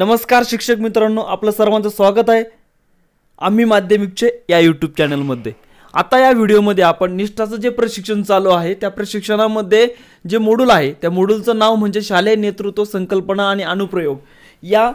नमस्कार शिक्षक मित्रांनो आपलं सर्वांचं स्वागत आहे आम्ही माध्यमिकचे या यूट्यूब चॅनलमध्ये आता या व्हिडिओमध्ये आपण निष्ठाचं जे प्रशिक्षण चालू आहे त्या प्रशिक्षणामध्ये जे मॉड्यूल आहे त्या मॉड्यूलचं नाव म्हणजे शालेय नेतृत्व संकल्पना आणि अनुप्रयोग या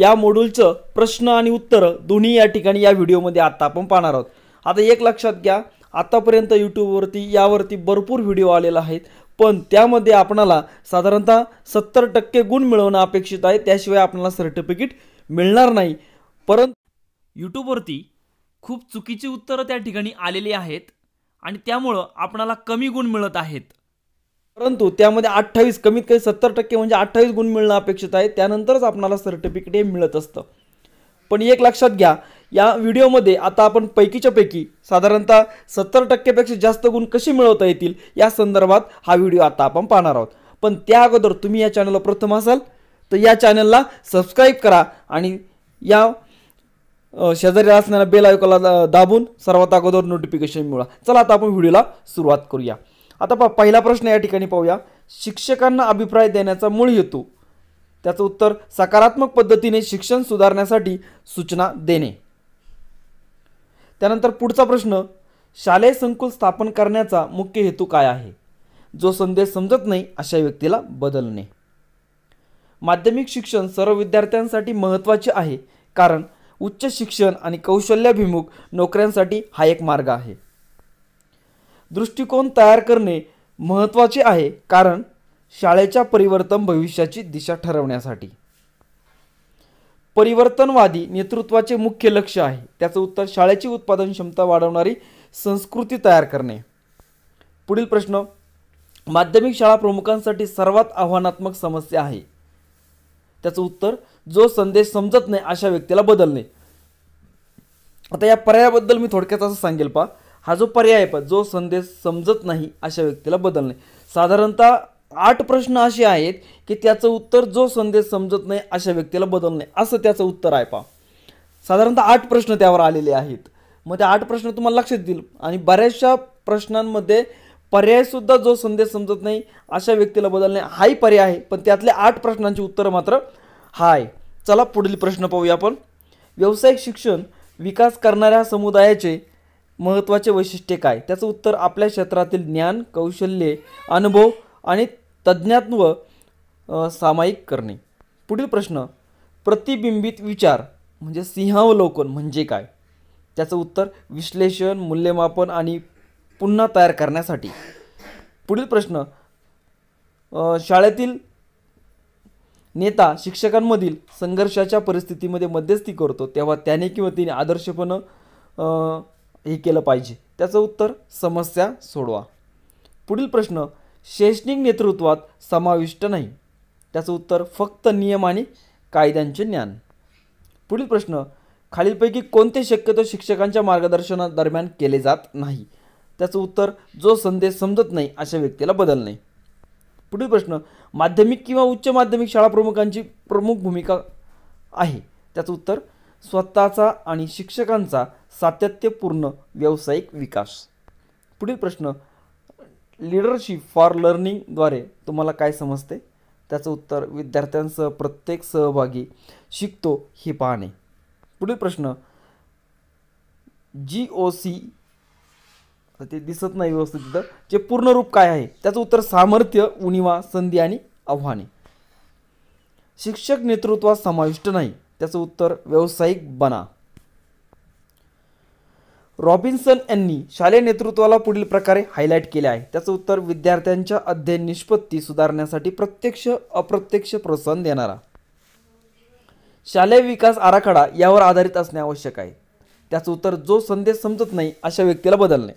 या मॉड्यूलचं प्रश्न आणि उत्तर दोन्ही या ठिकाणी या व्हिडिओमध्ये आत्ता आपण पाहणार आहोत आता एक लक्षात घ्या आतापर्यंत यूट्यूबवरती यावरती भरपूर व्हिडिओ आलेला आहेत पण त्यामध्ये आपणाला साधारणतः सत्तर टक्के गुण मिळवणं अपेक्षित आहे त्याशिवाय आपल्याला सर्टिफिकेट मिळणार नाही परंतु यूट्यूबवरती खूप चुकीची उत्तरं त्या ठिकाणी आलेली आहेत आणि त्यामुळं आपणाला कमी गुण मिळत आहेत परंतु त्यामध्ये अठ्ठावीस कमीत कमी सत्तर टक्के म्हणजे अठ्ठावीस गुण मिळणं अपेक्षित आहे त्यानंतरच आपणाला सर्टिफिकेट हे मिळत असतं पण एक लक्षात घ्या या व्हिडिओमध्ये आता आपण पैकीच्या पैकी साधारणतः सत्तर टक्केपेक्षा जास्त गुण कसे मिळवता येतील या संदर्भात हा व्हिडिओ आता आपण पाहणार आहोत पण त्या अगोदर तुम्ही या चॅनलला प्रथम असाल तर या चॅनलला सबस्क्राईब करा आणि या शेजारी असणाऱ्या बेल आयकॉला दाबून सर्वात अगोदर नोटिफिकेशन मिळवा चला आता आपण व्हिडिओला सुरुवात करूया आता पा पहिला प्रश्न या ठिकाणी पाहूया शिक्षकांना अभिप्राय देण्याचा मूळ हेतू त्याचं उत्तर सकारात्मक पद्धतीने शिक्षण सुधारण्यासाठी सूचना देणे त्यानंतर पुढचा प्रश्न शालेय संकुल स्थापन करण्याचा मुख्य हेतू काय आहे जो संदेश समजत नाही अशा व्यक्तीला बदलणे माध्यमिक शिक्षण सर्व विद्यार्थ्यांसाठी महत्त्वाचे आहे कारण उच्च शिक्षण आणि कौशल्याभिमुख नोकऱ्यांसाठी हा एक मार्ग आहे दृष्टिकोन तयार करणे महत्त्वाचे आहे कारण शाळेच्या परिवर्तन भविष्याची दिशा ठरवण्यासाठी परिवर्तनवादी नेतृत्वाचे मुख्य लक्ष आहे त्याचं उत्तर शाळेची उत्पादन क्षमता वाढवणारी संस्कृती तयार करणे पुढील प्रश्न माध्यमिक शाळा प्रमुखांसाठी सर्वात आव्हानात्मक समस्या आहे त्याचं उत्तर जो संदेश समजत नाही अशा व्यक्तीला बदलणे आता या पर्यायाबद्दल मी थोडक्यात असं सांगेल पा हा जो पर्याय आहे पा जो संदेश समजत नाही अशा व्यक्तीला बदलणे साधारणतः आठ प्रश्न असे आहेत की त्याचं उत्तर जो संदेश समजत नाही अशा व्यक्तीला बदल नाही असं त्याचं उत्तर आहे पा साधारणतः आठ प्रश्न त्यावर आलेले आहेत मग ते आठ प्रश्न तुम्हाला लक्षात देईल आणि बऱ्याचशा प्रश्नांमध्ये पर्यायसुद्धा जो संदेश समजत नाही अशा व्यक्तीला बदलणे हाही पर्याय आहे पण त्यातले आठ प्रश्नांची उत्तर मात्र हा आहे चला पुढील प्रश्न पाहूया आपण व्यावसायिक शिक्षण विकास करणाऱ्या समुदायाचे महत्त्वाचे वैशिष्ट्य काय त्याचं उत्तर आपल्या क्षेत्रातील ज्ञान कौशल्ये अनुभव आणि तज्ज्ञात्व सामायिक करणे पुढील प्रश्न प्रतिबिंबित विचार म्हणजे सिंहावलोकन म्हणजे काय त्याचं उत्तर विश्लेषण मूल्यमापन आणि पुन्हा तयार करण्यासाठी पुढील प्रश्न शाळेतील नेता शिक्षकांमधील संघर्षाच्या परिस्थितीमध्ये मध्यस्थी करतो तेव्हा त्याने किंवा तिने आदर्शपणं हे केलं पाहिजे त्याचं उत्तर समस्या सोडवा पुढील प्रश्न शैक्षणिक नेतृत्वात समाविष्ट नाही त्याचं उत्तर फक्त नियम आणि कायद्यांचे ज्ञान पुढील प्रश्न खालीलपैकी कोणते शक्यतो शिक्षकांच्या मार्गदर्शनादरम्यान केले जात नाही त्याचं उत्तर जो संदेश समजत नाही अशा व्यक्तीला बदल नाही पुढील प्रश्न माध्यमिक किंवा उच्च माध्यमिक शाळा प्रमुखांची प्रमुख भूमिका आहे त्याचं उत्तर स्वतःचा आणि शिक्षकांचा सातत्यपूर्ण व्यावसायिक विकास पुढील प्रश्न लिडरशिप फॉर लर्निंगद्वारे तुम्हाला काय समजते त्याचं उत्तर विद्यार्थ्यांसह प्रत्येक सहभागी शिकतो हे पाहणे पुढील प्रश्न जी ओ सी ते दिसत नाही व्यवस्थित तिथं जे पूर्ण रूप काय आहे त्याचं उत्तर सामर्थ्य उणिवा संधी आणि आव्हाने शिक्षक नेतृत्वात समाविष्ट नाही त्याचं उत्तर व्यावसायिक बना रॉबिन्सन यांनी शालेय नेतृत्वाला पुढील प्रकारे हायलाईट केले आहे त्याचं उत्तर विद्यार्थ्यांच्या अध्ययन निष्पत्ती सुधारण्यासाठी प्रत्यक्ष अप्रत्यक्ष प्रोत्साहन देणारा शालेय विकास आराखडा यावर आधारित असणे आवश्यक आहे त्याचं उत्तर जो संदेश समजत नाही अशा व्यक्तीला बदलणे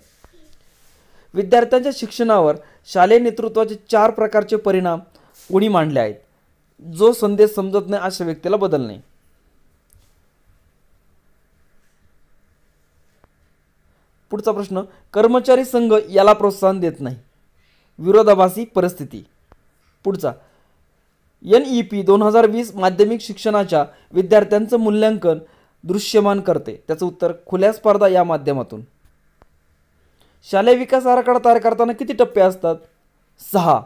विद्यार्थ्यांच्या शिक्षणावर शालेय नेतृत्वाचे चार प्रकारचे परिणाम कोणी मांडले आहेत जो संदेश समजत नाही अशा व्यक्तीला बदलणे पुढचा प्रश्न कर्मचारी संघ याला प्रोत्साहन देत नाही विरोधाभासी परिस्थिती पुढचा एन ई पी दोन हजार वीस माध्यमिक शिक्षणाच्या विद्यार्थ्यांचं मूल्यांकन दृश्यमान करते त्याचं उत्तर खुल्या स्पर्धा या माध्यमातून शालेय विकास आराखडा तयार करताना किती टप्पे असतात सहा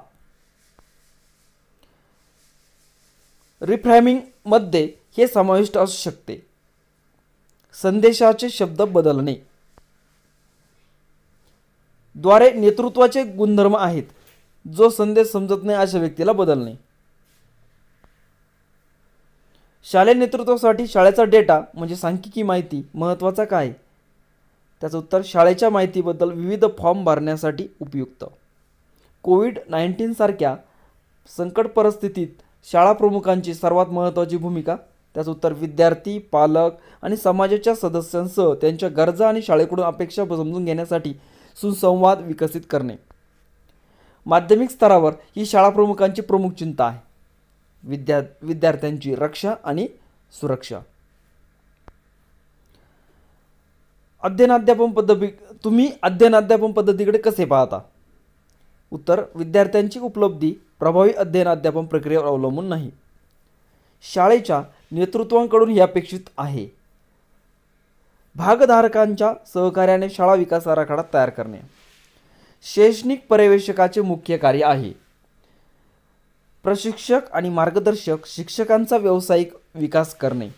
रिफ्रॅमिंगमध्ये हे समाविष्ट असू शकते संदेशाचे शब्द बदलणे द्वारे नेतृत्वाचे गुणधर्म आहेत जो संदेश समजत नाही अशा व्यक्तीला बदलणे शालेय नेतृत्वासाठी शाळेचा डेटा म्हणजे सांख्यिकी माहिती महत्त्वाचा काय त्याचं उत्तर शाळेच्या माहितीबद्दल विविध फॉर्म भरण्यासाठी उपयुक्त कोविड सारख्या संकट परिस्थितीत शाळा प्रमुखांची सर्वात महत्त्वाची भूमिका त्याचं उत्तर विद्यार्थी पालक आणि समाजाच्या सदस्यांसह त्यांच्या गरजा आणि शाळेकडून अपेक्षा समजून घेण्यासाठी सुसंवाद विकसित करणे माध्यमिक स्तरावर ही शाळा प्रमुखांची प्रमुख चिंता आहे विद्या विद्यार्थ्यांची रक्षा आणि सुरक्षा अध्ययन अध्यापन पद्धती तुम्ही अध्ययन अध्यापन पद्धतीकडे कसे पाहता उत्तर विद्यार्थ्यांची उपलब्धी प्रभावी अध्ययन अध्यापन प्रक्रियेवर अवलंबून नाही शाळेच्या नेतृत्वांकडून ही अपेक्षित आहे भागधारकांच्या सहकार्याने शाळा विकास आराखडा तयार करणे शैक्षणिक पर्यवेक्षकाचे मुख्य कार्य आहे प्रशिक्षक आणि मार्गदर्शक शिक्षकांचा व्यावसायिक विकास करणे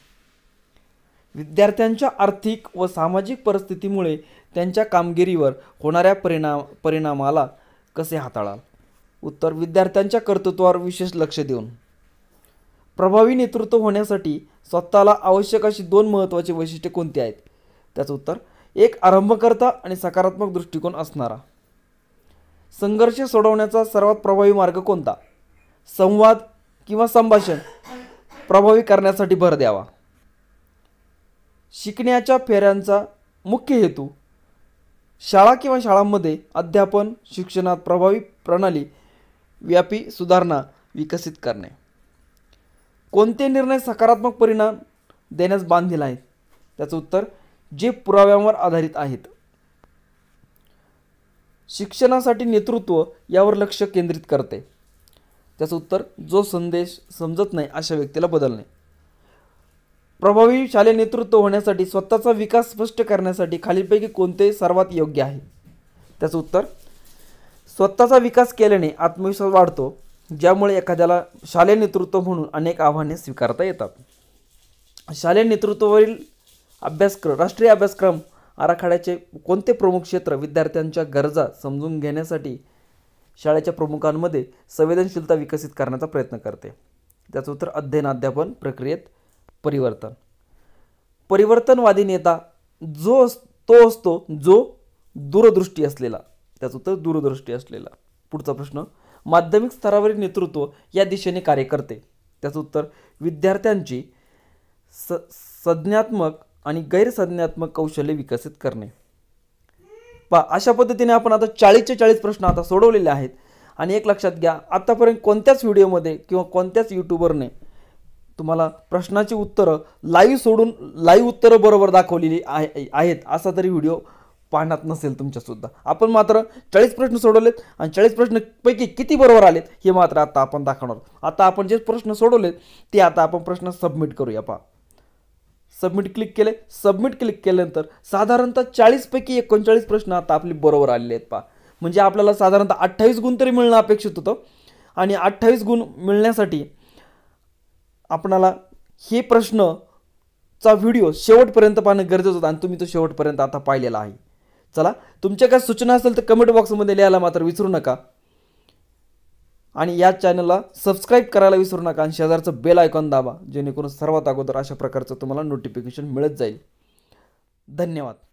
विद्यार्थ्यांच्या आर्थिक व सामाजिक परिस्थितीमुळे त्यांच्या कामगिरीवर होणाऱ्या परिणाम परिणामाला कसे हाताळाल उत्तर विद्यार्थ्यांच्या कर्तृत्वावर विशेष लक्ष देऊन प्रभावी नेतृत्व होण्यासाठी स्वतःला आवश्यक अशी दोन महत्त्वाची वैशिष्ट्ये कोणती आहेत त्याचं उत्तर एक आरंभकर्ता आणि सकारात्मक दृष्टिकोन असणारा संघर्ष सोडवण्याचा सर्वात प्रभावी मार्ग कोणता संवाद किंवा संभाषण प्रभावी करण्यासाठी भर द्यावा शिकण्याच्या फेऱ्यांचा मुख्य हेतू शाळा किंवा शाळांमध्ये अध्यापन शिक्षणात प्रभावी प्रणाली व्यापी सुधारणा विकसित करणे कोणते निर्णय सकारात्मक परिणाम देण्यास बांधील आहेत त्याचं उत्तर जे पुराव्यांवर आधारित आहेत शिक्षणासाठी नेतृत्व यावर लक्ष केंद्रित करते त्याचं उत्तर जो संदेश समजत नाही अशा व्यक्तीला बदलणे प्रभावी शालेय नेतृत्व होण्यासाठी स्वतःचा विकास स्पष्ट करण्यासाठी खालीलपैकी कोणते सर्वात योग्य आहे त्याचं उत्तर स्वतःचा विकास केल्याने आत्मविश्वास वाढतो ज्यामुळे एखाद्याला शालेय नेतृत्व म्हणून अनेक आव्हाने स्वीकारता येतात शालेय नेतृत्वावरील अभ्यासक्रम राष्ट्रीय अभ्यासक्रम आराखड्याचे कोणते प्रमुख क्षेत्र विद्यार्थ्यांच्या गरजा समजून घेण्यासाठी शाळेच्या प्रमुखांमध्ये संवेदनशीलता विकसित करण्याचा प्रयत्न करते त्याचं उत्तर अध्ययन अध्यापन प्रक्रियेत परिवर्तन परिवर्तनवादी नेता जो तो असतो जो दूरदृष्टी असलेला त्याचं उत्तर दूरदृष्टी असलेला पुढचा प्रश्न माध्यमिक स्तरावरील नेतृत्व या दिशेने कार्य करते त्याचं उत्तर विद्यार्थ्यांची स संज्ञात्मक आणि गैरसंज्ञात्मक कौशल्य विकसित करणे पा अशा पद्धतीने आपण आता चाळीसचे चाळीस प्रश्न आता सोडवलेले आहेत आणि एक लक्षात घ्या आत्तापर्यंत कोणत्याच व्हिडिओमध्ये किंवा कोणत्याच यूट्यूबरने तुम्हाला प्रश्नाची उत्तरं लाईव्ह सोडून लाईव्ह उत्तरं बरोबर दाखवलेली आहे आहेत असा तरी व्हिडिओ पाहण्यात नसेल तुमच्यासुद्धा आपण मात्र चाळीस प्रश्न सोडवलेत आणि चाळीस प्रश्नपैकी किती बरोबर आलेत हे मात्र आता आपण दाखवणार आता आपण जे प्रश्न सोडवलेत ते आता आपण प्रश्न सबमिट करूया पहा सबमिट क्लिक केले सबमिट क्लिक केल्यानंतर साधारणतः चाळीसपैकी एकोणचाळीस प्रश्न आता आपले बरोबर आलेले आहेत पहा म्हणजे आपल्याला साधारणतः अठ्ठावीस गुण तरी मिळणं अपेक्षित होतं आणि अठ्ठावीस गुण मिळण्यासाठी आपणाला हे प्रश्न चा व्हिडिओ शेवटपर्यंत पाहणं गरजेचं होतं आणि तुम्ही तो शेवटपर्यंत आता पाहिलेला आहे चला तुमच्या काय सूचना असेल तर कमेंट बॉक्समध्ये लिहायला मात्र विसरू नका आणि या चॅनलला सबस्क्राईब करायला विसरू नका आणि शेजारचं बेल आयकॉन दाबा जेणेकरून सर्वात अगोदर अशा प्रकारचं तुम्हाला नोटिफिकेशन मिळत जाईल धन्यवाद